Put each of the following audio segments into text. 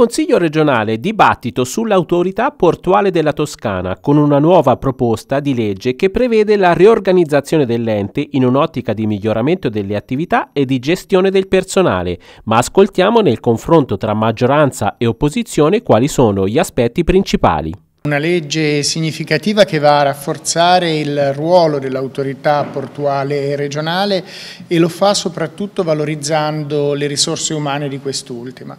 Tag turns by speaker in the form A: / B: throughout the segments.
A: Consiglio regionale dibattito sull'autorità portuale della Toscana con una nuova proposta di legge che prevede la riorganizzazione dell'ente in un'ottica di miglioramento delle attività e di gestione del personale, ma ascoltiamo nel confronto tra maggioranza e opposizione quali sono gli aspetti principali.
B: Una legge significativa che va a rafforzare il ruolo dell'autorità portuale regionale e lo fa soprattutto valorizzando le risorse umane di quest'ultima.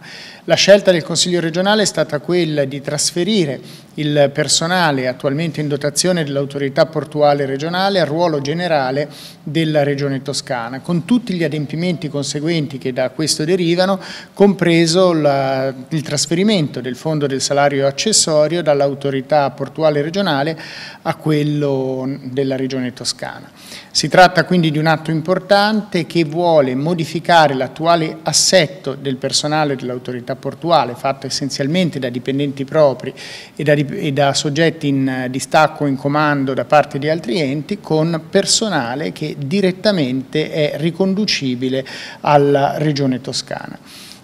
B: La scelta del Consiglio regionale è stata quella di trasferire il personale attualmente in dotazione dell'autorità portuale regionale al ruolo generale della regione toscana, con tutti gli adempimenti conseguenti che da questo derivano, compreso la, il trasferimento del fondo del salario accessorio dall'autorità portuale regionale a quello della regione toscana. Si tratta quindi di un atto importante che vuole modificare l'attuale assetto del personale dell'autorità portuale, fatto essenzialmente da dipendenti propri e da, e da soggetti in eh, distacco o in comando da parte di altri enti, con personale che direttamente è riconducibile alla Regione Toscana.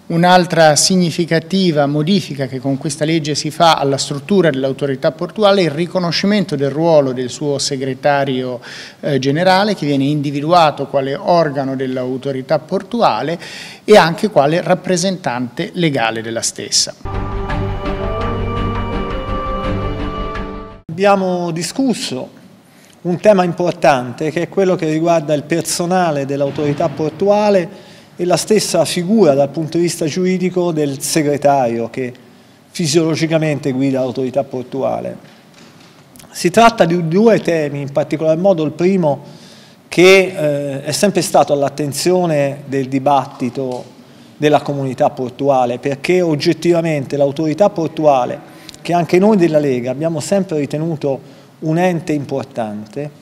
B: Un'altra significativa modifica che con questa legge si fa alla struttura dell'autorità portuale è il riconoscimento del ruolo del suo segretario eh, generale che viene individuato quale organo dell'autorità portuale e anche quale rappresentante legale della stessa.
C: Abbiamo discusso un tema importante che è quello che riguarda il personale dell'autorità portuale e la stessa figura dal punto di vista giuridico del segretario che fisiologicamente guida l'autorità portuale. Si tratta di due temi, in particolar modo il primo che eh, è sempre stato all'attenzione del dibattito della comunità portuale perché oggettivamente l'autorità portuale che anche noi della Lega abbiamo sempre ritenuto un ente importante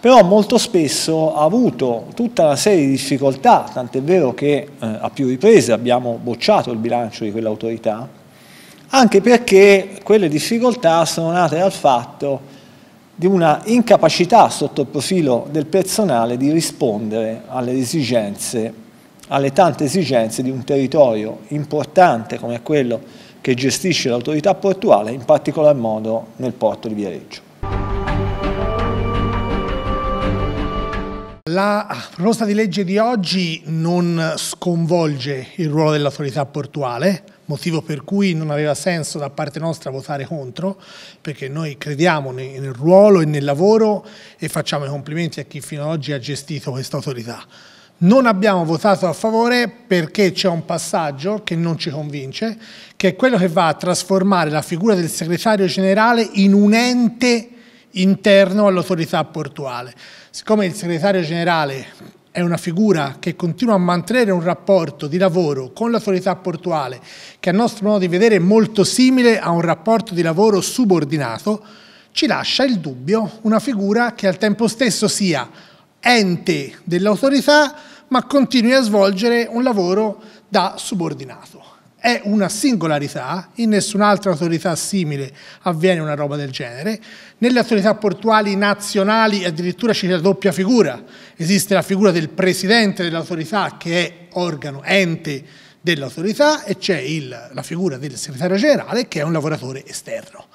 C: però molto spesso ha avuto tutta una serie di difficoltà, tant'è vero che eh, a più riprese abbiamo bocciato il bilancio di quell'autorità, anche perché quelle difficoltà sono nate dal fatto di una incapacità sotto il profilo del personale di rispondere alle esigenze, alle tante esigenze di un territorio importante come quello che gestisce l'autorità portuale, in particolar modo nel porto di Viareggio.
D: La proposta di legge di oggi non sconvolge il ruolo dell'autorità portuale, motivo per cui non aveva senso da parte nostra votare contro, perché noi crediamo nel ruolo e nel lavoro e facciamo i complimenti a chi fino ad oggi ha gestito questa autorità. Non abbiamo votato a favore perché c'è un passaggio che non ci convince, che è quello che va a trasformare la figura del segretario generale in un ente interno all'autorità portuale. Siccome il segretario generale è una figura che continua a mantenere un rapporto di lavoro con l'autorità portuale che a nostro modo di vedere è molto simile a un rapporto di lavoro subordinato, ci lascia il dubbio una figura che al tempo stesso sia ente dell'autorità ma continui a svolgere un lavoro da subordinato è una singolarità, in nessun'altra autorità simile avviene una roba del genere. Nelle autorità portuali nazionali addirittura c'è la doppia figura, esiste la figura del presidente dell'autorità che è organo, ente dell'autorità e c'è la figura del segretario generale che è un lavoratore esterno.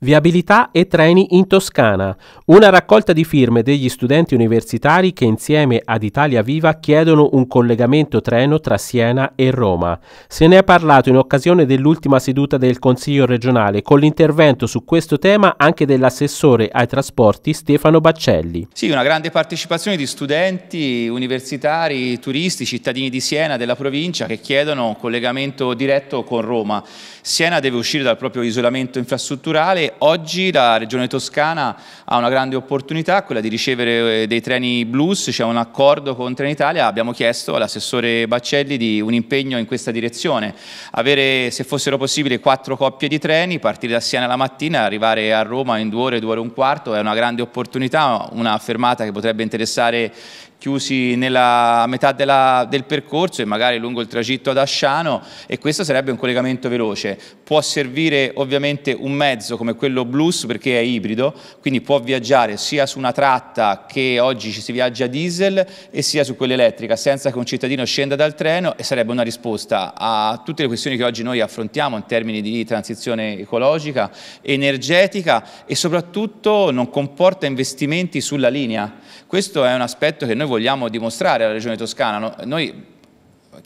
A: Viabilità e treni in Toscana. Una raccolta di firme degli studenti universitari che insieme ad Italia Viva chiedono un collegamento treno tra Siena e Roma. Se ne è parlato in occasione dell'ultima seduta del Consiglio regionale con l'intervento su questo tema anche dell'assessore ai trasporti Stefano Baccelli. Sì,
E: una grande partecipazione di studenti, universitari, turisti, cittadini di Siena, della provincia che chiedono un collegamento diretto con Roma. Siena deve uscire dal proprio isolamento infrastrutturale oggi la Regione Toscana ha una grande opportunità, quella di ricevere eh, dei treni blues, c'è un accordo con Trenitalia, abbiamo chiesto all'assessore Baccelli di un impegno in questa direzione, avere se fossero possibili quattro coppie di treni, partire da Siena la mattina, arrivare a Roma in due ore, due ore e un quarto, è una grande opportunità, una fermata che potrebbe interessare chiusi nella metà della, del percorso e magari lungo il tragitto ad Asciano e questo sarebbe un collegamento veloce. Può servire ovviamente un mezzo come quello Blues perché è ibrido, quindi può viaggiare sia su una tratta che oggi ci si viaggia a diesel e sia su quella elettrica senza che un cittadino scenda dal treno e sarebbe una risposta a tutte le questioni che oggi noi affrontiamo in termini di transizione ecologica, energetica e soprattutto non comporta investimenti sulla linea. Questo è un aspetto che noi vogliamo dimostrare alla Regione Toscana. No? Noi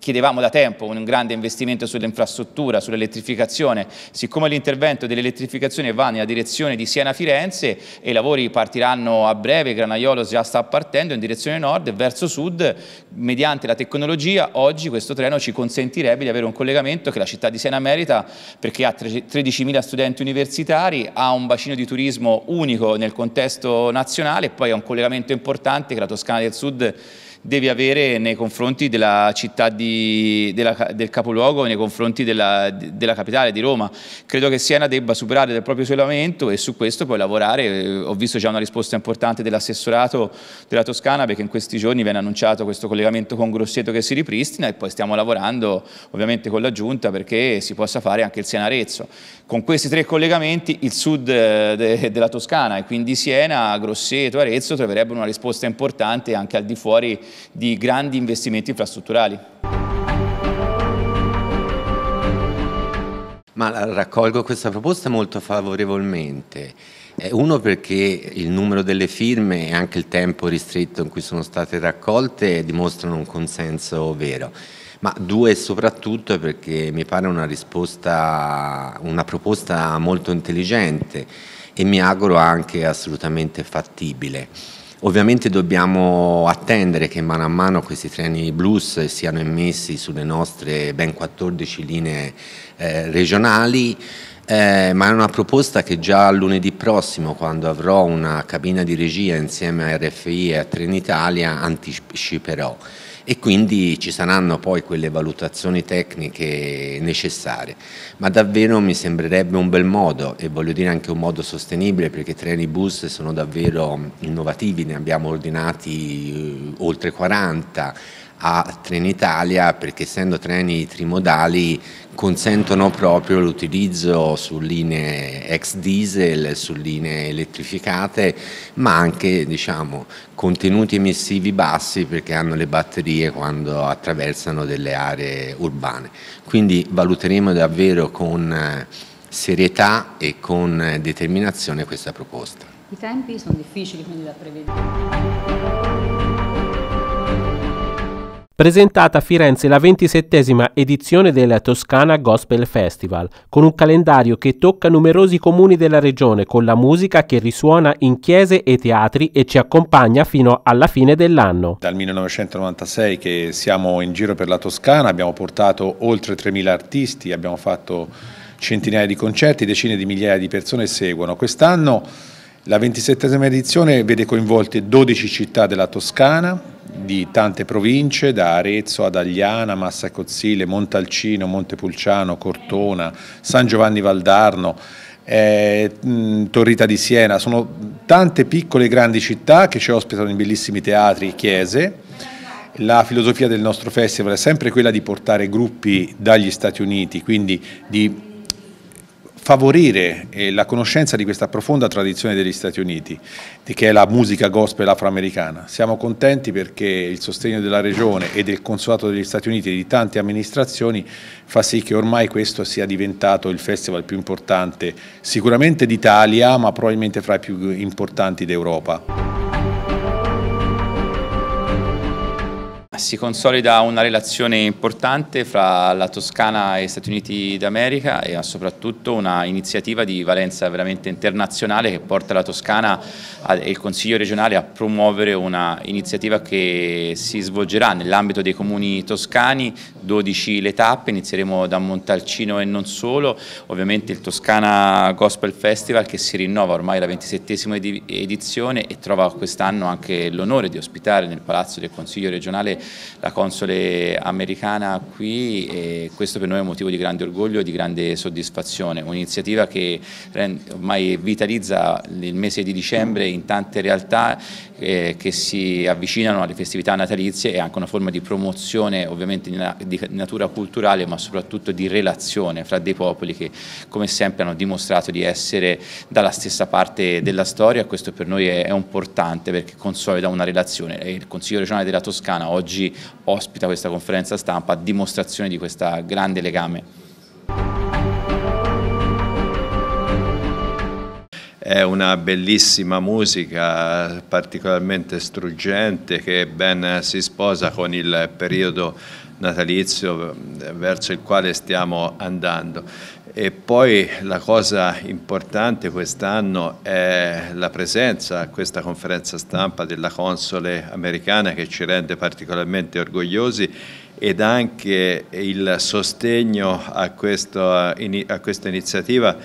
E: Chiedevamo da tempo un grande investimento sull'infrastruttura, sull'elettrificazione. Siccome l'intervento dell'elettrificazione va nella direzione di Siena-Firenze e i lavori partiranno a breve, Granaiolo già sta partendo in direzione nord e verso sud, mediante la tecnologia oggi questo treno ci consentirebbe di avere un collegamento che la città di Siena merita perché ha 13.000 studenti universitari, ha un bacino di turismo unico nel contesto nazionale e poi ha un collegamento importante che la Toscana del Sud devi avere nei confronti della città di, della, del capoluogo nei confronti della, della, capitale di Roma. Credo che Siena debba superare il proprio isolamento e su questo puoi lavorare. Eh, ho visto già una risposta importante dell'assessorato della Toscana perché in questi giorni viene annunciato questo collegamento con Grosseto che si ripristina e poi stiamo lavorando ovviamente con la Giunta perché si possa fare anche il Siena-Arezzo. Con questi tre collegamenti il sud eh, de, della Toscana e quindi Siena, Grosseto, Arezzo troverebbero una risposta importante anche al di fuori di grandi investimenti infrastrutturali.
F: Ma raccolgo questa proposta molto favorevolmente. Eh, uno perché il numero delle firme e anche il tempo ristretto in cui sono state raccolte dimostrano un consenso vero, ma due soprattutto perché mi pare una risposta, una proposta molto intelligente e mi auguro anche assolutamente fattibile. Ovviamente dobbiamo attendere che mano a mano questi treni blues siano immessi sulle nostre ben 14 linee eh, regionali, eh, ma è una proposta che già lunedì prossimo, quando avrò una cabina di regia insieme a RFI e a Trenitalia, anticiperò e quindi ci saranno poi quelle valutazioni tecniche necessarie. Ma davvero mi sembrerebbe un bel modo e voglio dire anche un modo sostenibile perché i treni bus sono davvero innovativi, ne abbiamo ordinati eh, oltre 40 a Trenitalia perché essendo treni trimodali consentono proprio l'utilizzo su linee ex diesel, su linee elettrificate, ma anche diciamo, contenuti emissivi bassi perché hanno le batterie quando attraversano delle aree urbane. Quindi valuteremo davvero con eh, serietà e con eh, determinazione questa proposta.
B: I tempi sono difficili quindi da prevedere
A: presentata a Firenze la ventisettesima edizione del Toscana Gospel Festival, con un calendario che tocca numerosi comuni della regione con la musica che risuona in chiese e teatri e ci accompagna fino alla fine dell'anno. Dal 1996 che siamo in giro per la Toscana abbiamo portato oltre 3.000
G: artisti, abbiamo fatto centinaia di concerti, decine di migliaia di persone seguono. Quest'anno la ventisettesima edizione vede coinvolte 12 città della Toscana, di tante province, da Arezzo ad Agliana, Massa Cozzile, Montalcino, Montepulciano, Cortona, San Giovanni Valdarno, eh, Torrita di Siena, sono tante piccole e grandi città che ci ospitano in bellissimi teatri e chiese. La filosofia del nostro festival è sempre quella di portare gruppi dagli Stati Uniti, quindi di favorire eh, la conoscenza di questa profonda tradizione degli Stati Uniti, che è la musica gospel afroamericana. Siamo contenti perché il sostegno della Regione e del Consolato degli Stati Uniti e di tante amministrazioni fa sì che ormai questo sia diventato il festival più importante sicuramente d'Italia, ma probabilmente fra i più importanti d'Europa.
E: si consolida una relazione importante fra la Toscana e gli Stati Uniti d'America e soprattutto una iniziativa di valenza veramente internazionale che porta la Toscana e il Consiglio regionale a promuovere una iniziativa che si svolgerà nell'ambito dei comuni toscani, 12 le tappe, inizieremo da Montalcino e non solo, ovviamente il Toscana Gospel Festival che si rinnova ormai la 27esima edizione e trova quest'anno anche l'onore di ospitare nel Palazzo del Consiglio regionale la console americana qui e questo per noi è un motivo di grande orgoglio e di grande soddisfazione, un'iniziativa che ormai vitalizza il mese di dicembre in tante realtà eh, che si avvicinano alle festività natalizie e anche una forma di promozione ovviamente di natura culturale ma soprattutto di relazione fra dei popoli che come sempre hanno dimostrato di essere dalla stessa parte della storia, questo per noi è importante perché consolida una relazione. Il Consiglio regionale della Toscana oggi ospita questa conferenza stampa a dimostrazione di questo grande legame. È una
H: bellissima musica particolarmente struggente che ben si sposa con il periodo natalizio eh, verso il quale stiamo andando. E poi la cosa importante quest'anno è la presenza a questa conferenza stampa della console americana che ci rende particolarmente orgogliosi ed anche il sostegno a, questo, a questa iniziativa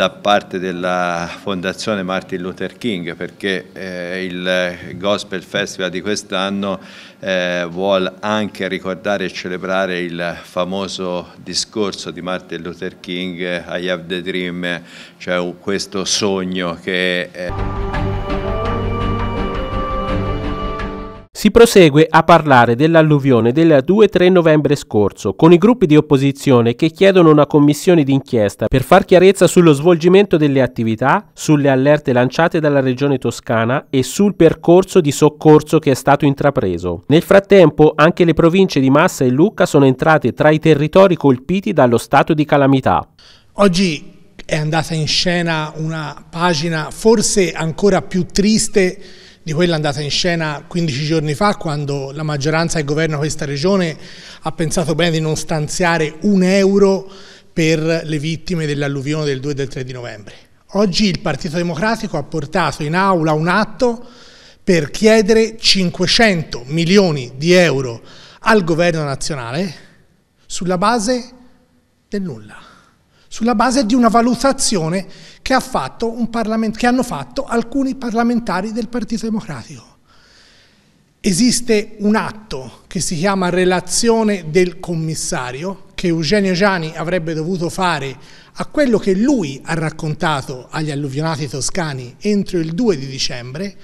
H: da parte della Fondazione Martin Luther King perché eh, il Gospel Festival di quest'anno eh, vuole anche ricordare e celebrare il famoso discorso di Martin Luther King I have the dream, cioè questo sogno che...
G: Eh,
A: Si prosegue a parlare dell'alluvione del 2-3 novembre scorso, con i gruppi di opposizione che chiedono una commissione d'inchiesta per far chiarezza sullo svolgimento delle attività, sulle allerte lanciate dalla regione toscana e sul percorso di soccorso che è stato intrapreso. Nel frattempo anche le province di Massa e Lucca sono entrate tra i territori colpiti dallo stato di calamità.
D: Oggi è andata in scena una pagina forse ancora più triste di quella andata in scena 15 giorni fa quando la maggioranza e il governo di questa regione ha pensato bene di non stanziare un euro per le vittime dell'alluvione del 2 e del 3 di novembre. Oggi il Partito Democratico ha portato in aula un atto per chiedere 500 milioni di euro al governo nazionale sulla base del nulla sulla base di una valutazione che, ha fatto che hanno fatto alcuni parlamentari del Partito Democratico. Esiste un atto che si chiama relazione del commissario, che Eugenio Giani avrebbe dovuto fare a quello che lui ha raccontato agli alluvionati toscani entro il 2 di dicembre,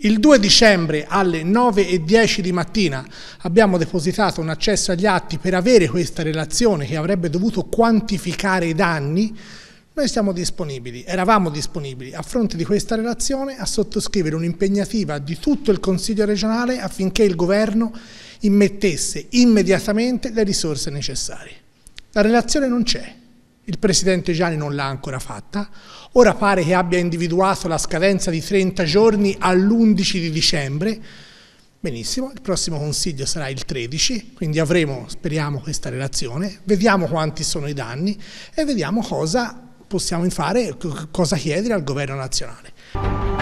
D: il 2 dicembre alle 9.10 di mattina abbiamo depositato un accesso agli atti per avere questa relazione che avrebbe dovuto quantificare i danni. Noi siamo disponibili, eravamo disponibili a fronte di questa relazione a sottoscrivere un'impegnativa di tutto il Consiglio regionale affinché il Governo immettesse immediatamente le risorse necessarie. La relazione non c'è. Il presidente Gianni non l'ha ancora fatta, ora pare che abbia individuato la scadenza di 30 giorni all'11 di dicembre, Benissimo, il prossimo consiglio sarà il 13, quindi avremo, speriamo, questa relazione, vediamo quanti sono i danni e vediamo cosa possiamo fare, cosa chiedere al governo nazionale.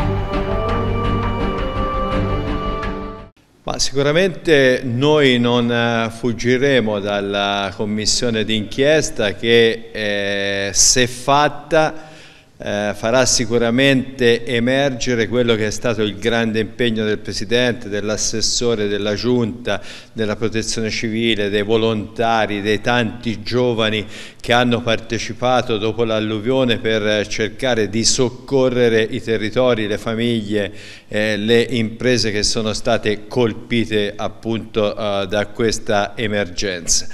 H: Ma sicuramente noi non eh, fuggiremo dalla commissione d'inchiesta che eh, se fatta eh, farà sicuramente emergere quello che è stato il grande impegno del Presidente, dell'assessore, della Giunta, della protezione civile, dei volontari, dei tanti giovani che hanno partecipato dopo l'alluvione per cercare di soccorrere i territori, le famiglie, eh, le imprese che sono state colpite appunto eh, da questa emergenza.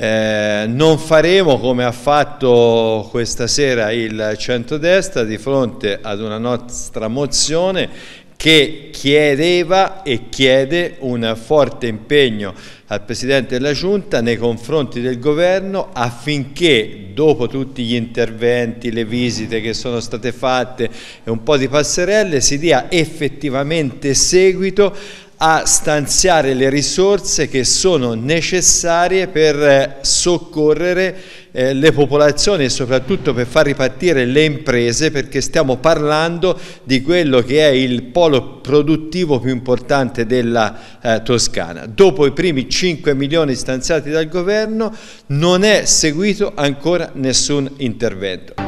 H: Eh, non faremo come ha fatto questa sera il centrodestra di fronte ad una nostra mozione che chiedeva e chiede un forte impegno al Presidente della Giunta nei confronti del Governo affinché dopo tutti gli interventi, le visite che sono state fatte e un po' di passerelle si dia effettivamente seguito a stanziare le risorse che sono necessarie per eh, soccorrere eh, le popolazioni e soprattutto per far ripartire le imprese perché stiamo parlando di quello che è il polo produttivo più importante della eh, Toscana. Dopo i primi 5 milioni stanziati dal governo non è seguito ancora nessun intervento.